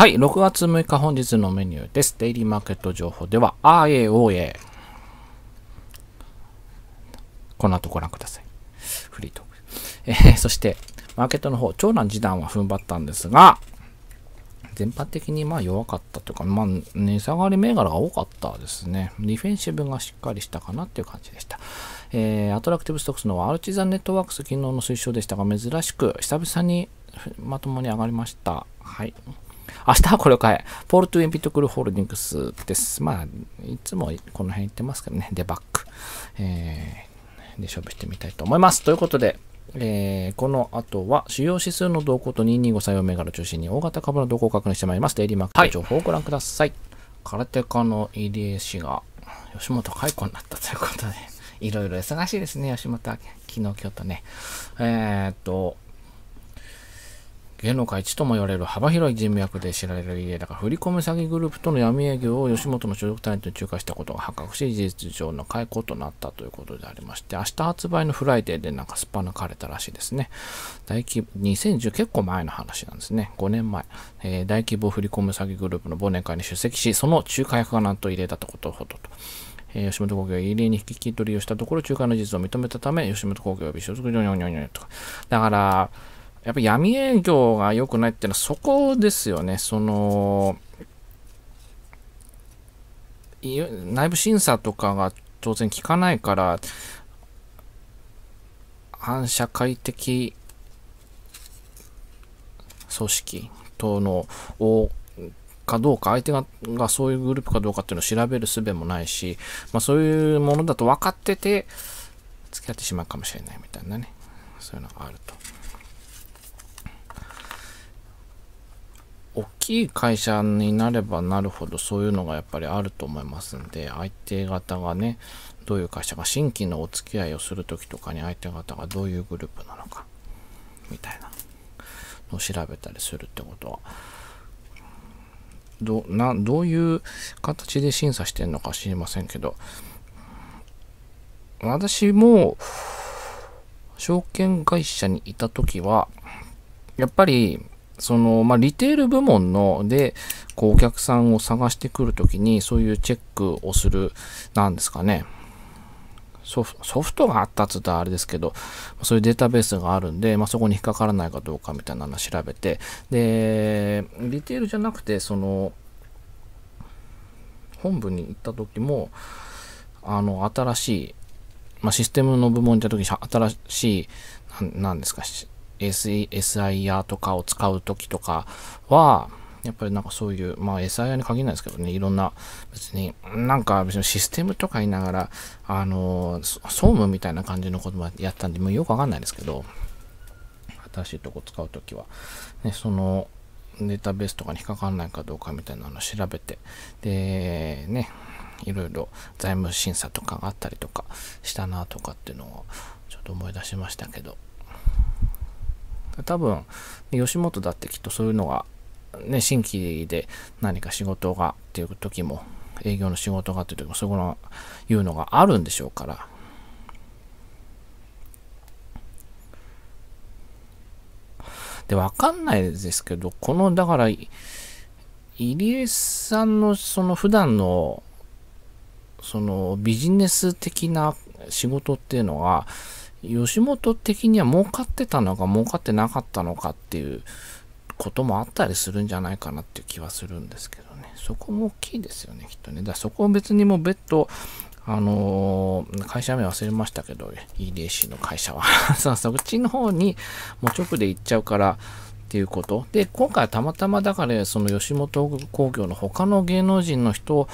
はい、6月6日本日のメニューです。デイリーマーケット情報では、RAOA。この後ご覧ください。フリートーク。えー、そして、マーケットの方、長男次男は踏ん張ったんですが、全般的にまあ弱かったというか、まあ、値下がり銘柄が多かったですね。ディフェンシブがしっかりしたかなっていう感じでした。えー、アトラクティブストックスのアルチザンネットワークス昨日の推奨でしたが、珍しく久々にまともに上がりました。はい。明日はこれを買え。ポールトゥエンピトクルホールディングスです。まあ、いつもこの辺行ってますけどね、デバッグ、えー、で勝負してみたいと思います。ということで、えー、この後は主要指数の動向と225採用銘柄を中心に大型株の動向を確認してまいります。デイリーマークッ情報をご覧ください。はい、空手家の入江氏が吉本解雇になったということで、いろいろ忙しいですね、吉本は。昨日、今日とね。えー、っと、芸能界一とも言われる幅広い人脈で知られる家だが、振り込め詐欺グループとの闇営業を吉本の所属タレントに中華したことが発覚し、事実上の解雇となったということでありまして、明日発売のフライデーでなんかすっぱ抜かれたらしいですね。大規2010結構前の話なんですね。5年前、えー、大規模振り込め詐欺グループの忘年会に出席し、その仲介役がなんと異例だったことほどと。吉本興業が入れに引き取りをしたところ、仲介の事実を認めたため、吉本興業はび所属上にょにょにょとか。だから、やっぱ闇営業が良くないっていうのはそこですよね。その、内部審査とかが当然効かないから、反社会的組織等のをかどうか、相手ががそういうグループかどうかっていうのを調べる術もないし、まあそういうものだと分かってて、付き合ってしまうかもしれないみたいなね、そういうのがあると。大きい会社になればなるほどそういうのがやっぱりあると思いますんで相手方がねどういう会社が新規のお付き合いをする時とかに相手方がどういうグループなのかみたいなのを調べたりするってことはどなどういう形で審査してんのか知りませんけど私も証券会社にいた時はやっぱりその、まあ、リテール部門ので、こう、お客さんを探してくるときに、そういうチェックをする、なんですかね。ソフソフトがあったっつったらあれですけど、そういうデータベースがあるんで、まあ、そこに引っかからないかどうかみたいなのを調べて、で、リテールじゃなくて、その、本部に行った時も、あの、新しい、まあ、システムの部門に行った時に、新しい、なんですか、SIR とかを使う時とかは、やっぱりなんかそういう、まあ SIR に限らないですけどね、いろんな、別に、なんか別にシステムとか言いながら、あの、総務みたいな感じのこともやったんで、もうよくわかんないですけど、新しいとこ使うときは、ね、その、データベースとかに引っかかんないかどうかみたいなのを調べて、で、ね、いろいろ財務審査とかがあったりとかしたなとかっていうのをちょっと思い出しましたけど、多分、吉本だってきっとそういうのが、ね、新規で何か仕事がっていう時も、営業の仕事がっていう時も、そこの、いうのがあるんでしょうから。で、わかんないですけど、この、だから、入江さんのその普段のそのビジネス的な仕事っていうのは吉本的には儲かってたのか儲かってなかったのかっていうこともあったりするんじゃないかなっていう気はするんですけどね。そこも大きいですよね、きっとね。だそこを別にもう別途、あのー、会社名忘れましたけど、EDC の会社は。そそっちの方にもう直で行っちゃうから、っていうこと。で、今回たまたまだから、その吉本興業の他の芸能人の人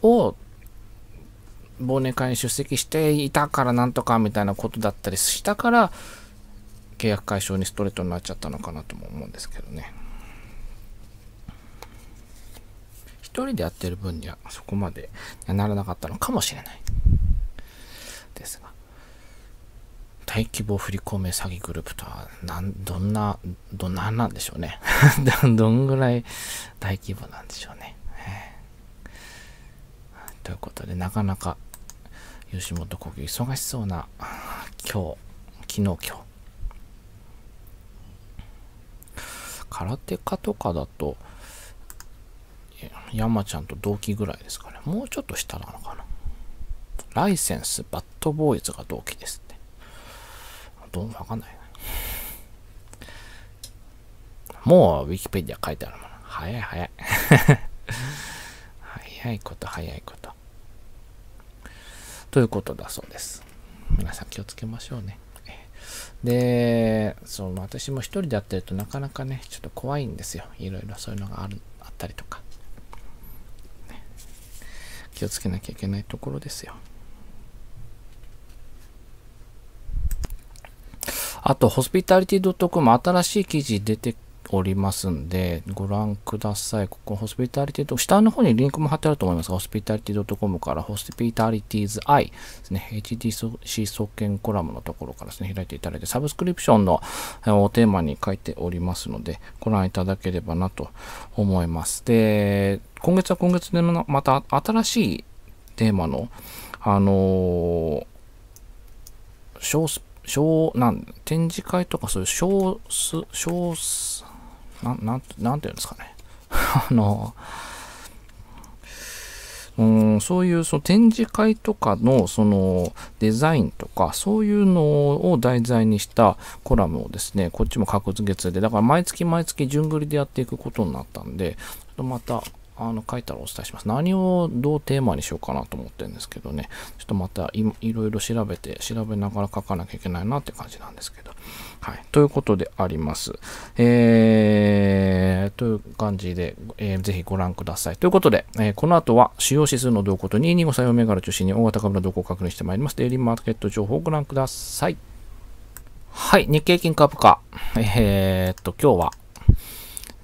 を忘年会に出席していたからなんとかみたいなことだったりしたから契約解消にストレートになっちゃったのかなとも思うんですけどね一人でやってる分にはそこまでならなかったのかもしれないですが大規模振り込め詐欺グループとはなんどんなどんなんなんでしょうね どんぐらい大規模なんでしょうねということでなかなか吉本興業忙しそうな今日、昨日今日。空手家とかだと、山ちゃんと同期ぐらいですかね。もうちょっと下なのかな。ライセンス、バッドボーイズが同期ですてどうもわかんない、もうウィキペディア書いてあるもの。早い早い。早いこと早いこと。ということだそうです。皆さん気をつけましょうね。で、その私も一人でやってるとなかなかね、ちょっと怖いんですよ。いろいろそういうのがあるあったりとか、ね。気をつけなきゃいけないところですよ。あと、ホスピタリティ .com 新しい記事出ておりますんで、ご覧ください。ここ、ホスピタリティと、下の方にリンクも貼ってあると思いますが、ホスピタリティ .com から、ホスピタリティーズ i ですね、HDC 総研コラムのところからですね、開いていただいて、サブスクリプションのテーマに書いておりますので、ご覧いただければなと思います。で、今月は今月でまた新しいテーマの、あのー、小、小、なん、展示会とかそういう小、小、な、なん、なんていうんですかね。あの、うん、そういうその展示会とかのそのデザインとかそういうのを題材にしたコラムをですねこっちも各月でだから毎月毎月順繰りでやっていくことになったんでちょっとまたあの書いたらお伝えします何をどうテーマにしようかなと思ってるんですけどねちょっとまたいいろいろ調べて調べながら書かなきゃいけないなって感じなんですけどはい、ということであります。えー、という感じで、えー、ぜひご覧ください。ということで、えー、この後は主要指数の動向と225作用銘柄中心に大型株の動向を確認してまいります。デイリーマーケット情報をご覧ください。はい、日経金株価。えー、っと、今日は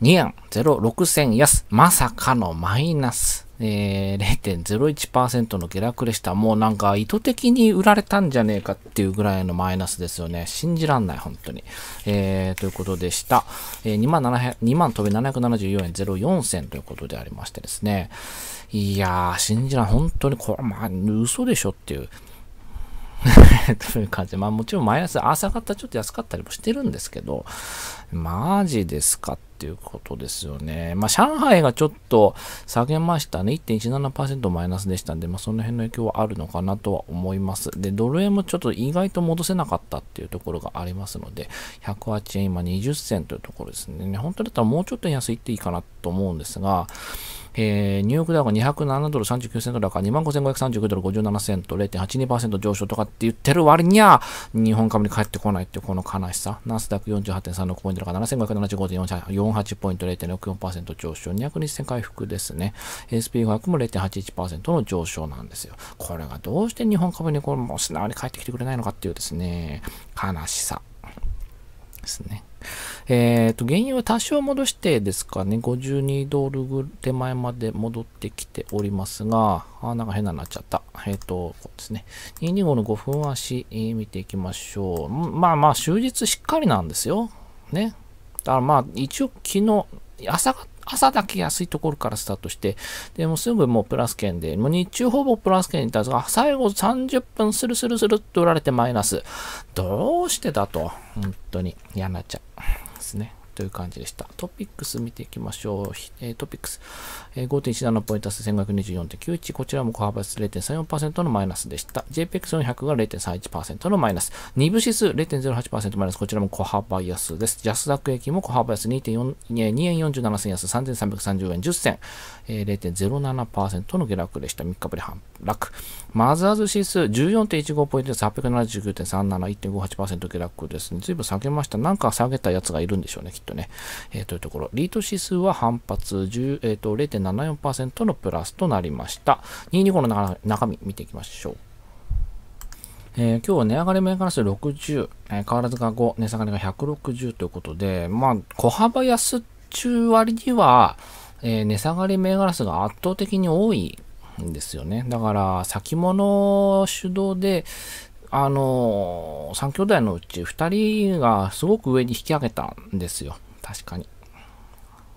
2円06銭安。まさかのマイナス。えー、0.01%の下落でした。もうなんか意図的に売られたんじゃねえかっていうぐらいのマイナスですよね。信じらんない、本当に。えー、ということでした。えー、2万700、飛び774円04銭ということでありましてですね。いやー、信じらん、本当にこれ、まあ、嘘でしょっていう。という感じで、まあもちろんマイナス、朝方ちょっと安かったりもしてるんですけど、マジですかってていうことですよね。まあ、上海がちょっと下げましたね。1.17%マイナスでしたんで、まあ、その辺の影響はあるのかなとは思います。で、ドル円もちょっと意外と戻せなかったっていうところがありますので、108円今20銭というところですね。本当だったらもうちょっと安いっていいかなと思うんですが、えー、ニューヨークダウが207ドル39セント高、25,539ドル57セント、0.82%上昇とかって言ってる割には、日本株に帰ってこないっていうこの悲しさ。ナスダック48.36ポイント高、7575.48ポイント、0.64%上昇、200日回復ですね。SP500 も0.81%の上昇なんですよ。これがどうして日本株にこれもう素直に帰ってきてくれないのかっていうですね、悲しさですね。えっ、ー、と、原油は多少戻してですかね、52ドル手前まで戻ってきておりますが、あ、なんか変なになっちゃった。えっ、ー、と、こうですね。225の5分足、えー、見ていきましょう。まあまあ、終日しっかりなんですよ。ね。だからまあ、一応昨日、朝朝だけ安いところからスタートして、でもすぐもうプラス圏で、もう日中ほぼプラス圏にいたんですが、最後30分スルスルスルっと売られてマイナス。どうしてだと、本当に嫌になっちゃう。ますね。という感じでした。トピックス見ていきましょう。えトピックス、え5.17ポイント足す1524.91。こちらも小幅数0.34%のマイナスでした。JPX400 が0.31%のマイナス。2部指数0.08%マイナス。こちらも小幅安です。ジャスダック駅も小幅安2.4、2円47銭安3330円10銭。えー、0.07%の下落でした。3日ぶり半落。マザーズ指数14.15ポイントです。879.37、1.58%下落ですね。ずいぶん下げました。なんか下げたやつがいるんでしょうね、きっと。ね、えー、というところ、リート指数は反発10、えーと、0.74%のプラスとなりました。225の中身見ていきましょう。えー、今日は値上がり銘柄数60、えー、変わらずが5、値下がりが160ということで、まあ、小幅安中割には、えー、値下がり銘柄数が圧倒的に多いんですよね。だから、先物主導で、あの、3兄弟のうち2人がすごく上に引き上げたんですよ。確かに。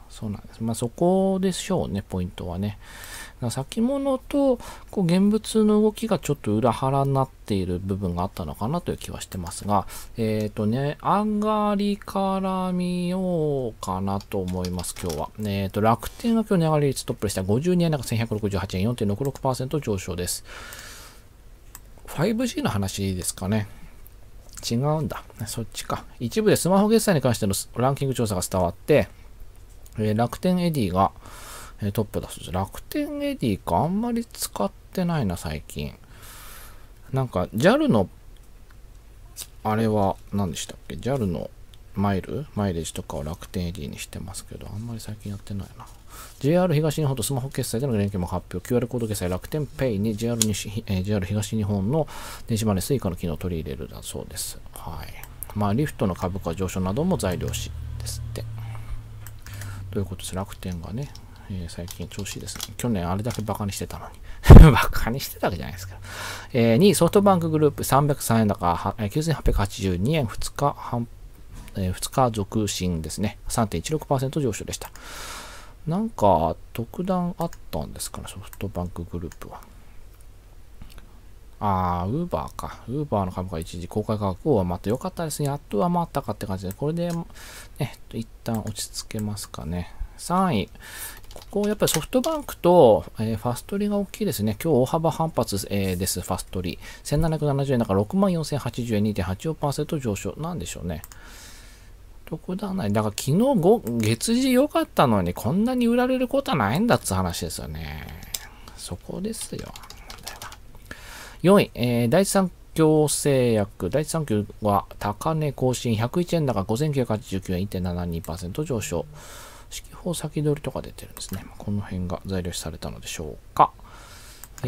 そうなんです。まあそこでしょうね、ポイントはね。先物とこう現物の動きがちょっと裏腹になっている部分があったのかなという気はしてますが、えっ、ー、とね、上がりから見ようかなと思います、今日は。えっ、ー、と、楽天が今日値上がり率トップでした。52円高1168円4.66%上昇です。5G の話ですかね。違うんだ。そっちか。一部でスマホ決済に関してのランキング調査が伝わって、えー、楽天エディが、えー、トップだそうです。楽天エディかあんまり使ってないな、最近。なんか JAL の、あれは何でしたっけ ?JAL のマイルマイレージとかを楽天エディにしてますけど、あんまり最近やってないな。JR 東日本とスマホ決済での連携も発表、QR コード決済、楽天ペイに JR, 西、えー、JR 東日本の電子マネー Suica の機能を取り入れるだそうです。はい。まあ、リフトの株価上昇なども材料しですって。ということです。楽天がね、えー、最近調子いいですね。去年あれだけバカにしてたのに。バカにしてたわけじゃないですけど。えー、2位、ソフトバンクグループ303円高、9882円2日半、えー、2日続伸ですね。3.16%上昇でした。なんか特段あったんですかね、ソフトバンクグループは。ああ、ウーバーか。ウーバーの株価一時公開価格を上ってよかったですね。やっと上回ったかって感じで、これで、ね、一旦落ち着けますかね。3位。ここ、やっぱりソフトバンクと、えー、ファストリが大きいですね。今日大幅反発、えー、です、ファストリ。1770円だから64,080円、2.84%上昇。なんでしょうね。得だない。だから昨日月次良かったのにこんなに売られることはないんだっつ話ですよね。そこですよ。4位、えー、第3共製薬第3共は高値更新101円高5989円1.72%上昇。四季報先取りとか出てるんですね。この辺が材料視されたのでしょうか。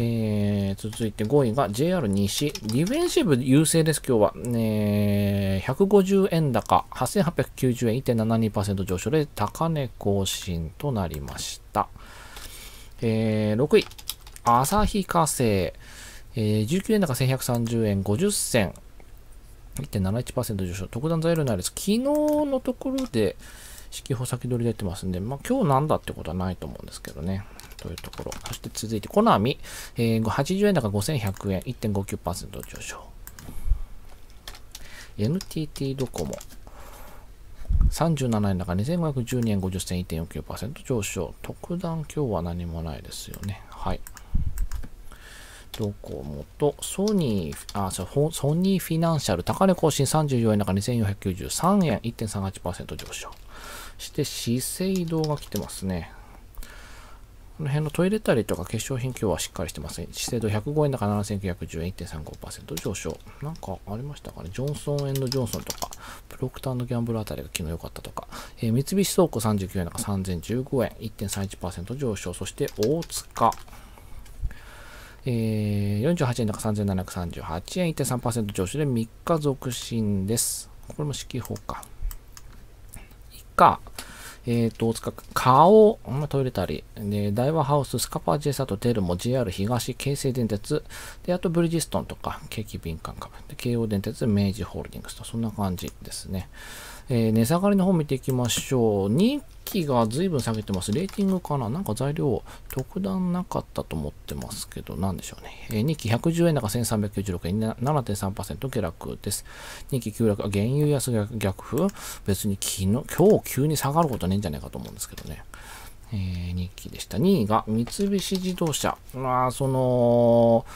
えー、続いて5位が JR 西。ディフェンシブ優勢です、今日は。えー、150円高、8890円、1.72%上昇で高値更新となりました。えー、6位、旭化成。えー、19円高1130円50銭。1.71%上昇。特段材料のあです。昨日のところで、四季報先取り出てますんで、まあ今日なんだってことはないと思うんですけどね。というところ。そして続いて、コナミ、えー、80円高5100円、1.59%上昇。NTT ドコモ、37円高2512円50銭、1.49%上昇。特段今日は何もないですよね。はい。ドコモとソニー、あ、そう、ソニーフィナンシャル、高値更新34円高2493円、1.38%上昇。して、資生堂が来てますね。この辺のトイレたりとか化粧品今日はしっかりしてません。資生堂105円高7910円1.35%上昇。なんかありましたかねジョンソンジョンソンとか、プロクターギャンブルあたりが昨日良かったとか、えー、三菱倉庫39円高3015円1.31%上昇。そして大塚。えー、48円だか3738円1.3%上昇で3日続伸です。これも四季報か。以下、えっ、ー、と、つか、顔、まあ、トイレたり、で、イワハウス、スカパージェサとテルモ、JR 東、京成電鉄、で、あとブリヂストンとか、景気敏感株、で、京王電鉄、明治ホールディングスと、そんな感じですね。えー、値下がりの方見ていきましょう。2期が随分下げてます。レーティングかななんか材料、特段なかったと思ってますけど、なんでしょうね。えー、2期110円高1396円、7.3%下落です。2期急落、原油安逆風別に昨日、今日急に下がることねえんじゃないかと思うんですけどね。えー、2期でした。2位が三菱自動車。まあ、その、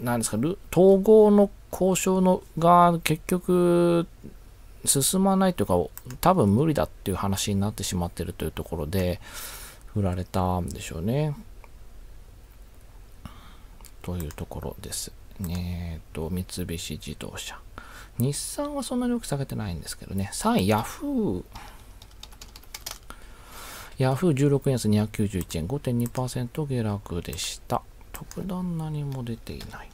なんですか、統合の交渉のが結局進まないというか、多分無理だっていう話になってしまってるというところで、振られたんでしょうね。というところです。えっ、ー、と、三菱自動車。日産はそんなによく下げてないんですけどね。3位、ヤフー。ヤフー16円安291円、5.2%下落でした。特段何も出ていない。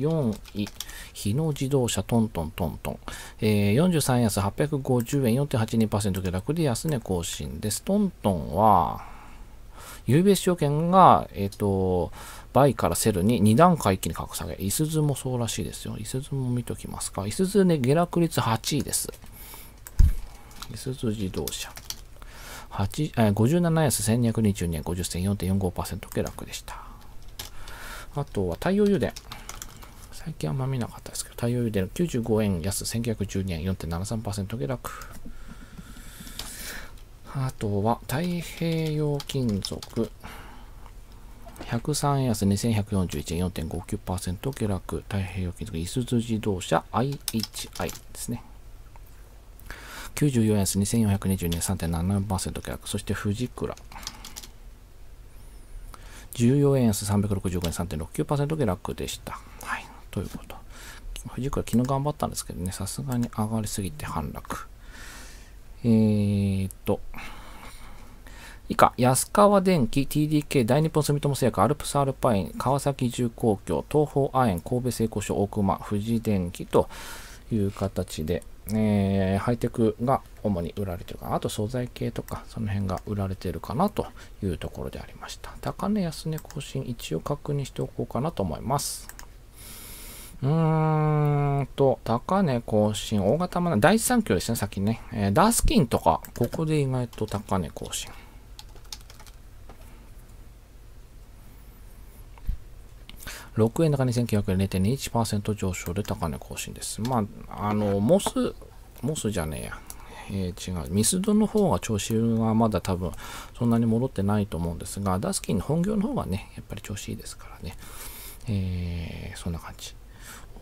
4位、日野自動車トントントントン。えー、43安850円4.82%下落で安値更新です。トントンは、UBS 証券が、えっ、ー、と、バイからセルに2段階一気に格下げ。いすずもそうらしいですよ。いすずも見ときますか。いすずね、下落率8位です。いすず自動車。え57安1222円50銭4.45%下落でした。あとは太陽油田。最近あんま見なかったですけど、太陽油田の95円安、1912円、4.73%下落。あとは、太平洋金属。103円安、2141円、4.59%下落。太平洋金属、いすゞ自動車、IHI ですね。94円安、2422円、3.7%下落。そして、藤倉。14円安365円3.69%下落でした。はい。ということ。藤倉昨日頑張ったんですけどね、さすがに上がりすぎて反落。えー、っと。以下、安川電機、TDK、大日本住友製薬、アルプスアルパイン、川崎重工業、東方亜鉛、神戸製鋼所、大熊、富士電機という形で、えー、ハイテクが主に売られてるかな。あと素材系とか、その辺が売られてるかなというところでありました。高値安値更新、一応確認しておこうかなと思います。うーんと、高値更新、大型マナー、第3強ですね、先ね。えー、ダースキンとか、ここで意外と高値更新。6円高2900円0.21%上昇で高値更新です。まあ、あの、モス、モスじゃねえや。えー、違う。ミスドの方が調子はまだ多分そんなに戻ってないと思うんですが、ダスキンの本業の方がね、やっぱり調子いいですからね。えー、そんな感じ。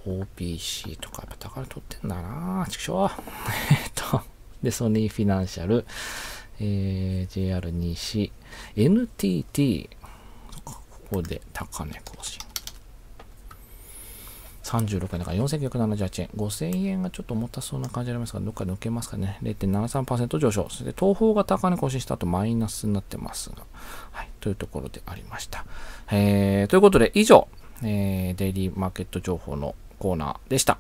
OPC とかやっぱ高値取ってんだなぁ。畜生。えっと、で、ソニーフィナンシャル、えー、JR 西、NTT、ここで高値更新。36円だから4978円。5000円がちょっと重たそうな感じありますが、どっか抜けますかね。0.73%上昇。それで東方が高値更新した後マイナスになってますが。はい。というところでありました。えー、ということで以上、えー、デイリーマーケット情報のコーナーでした。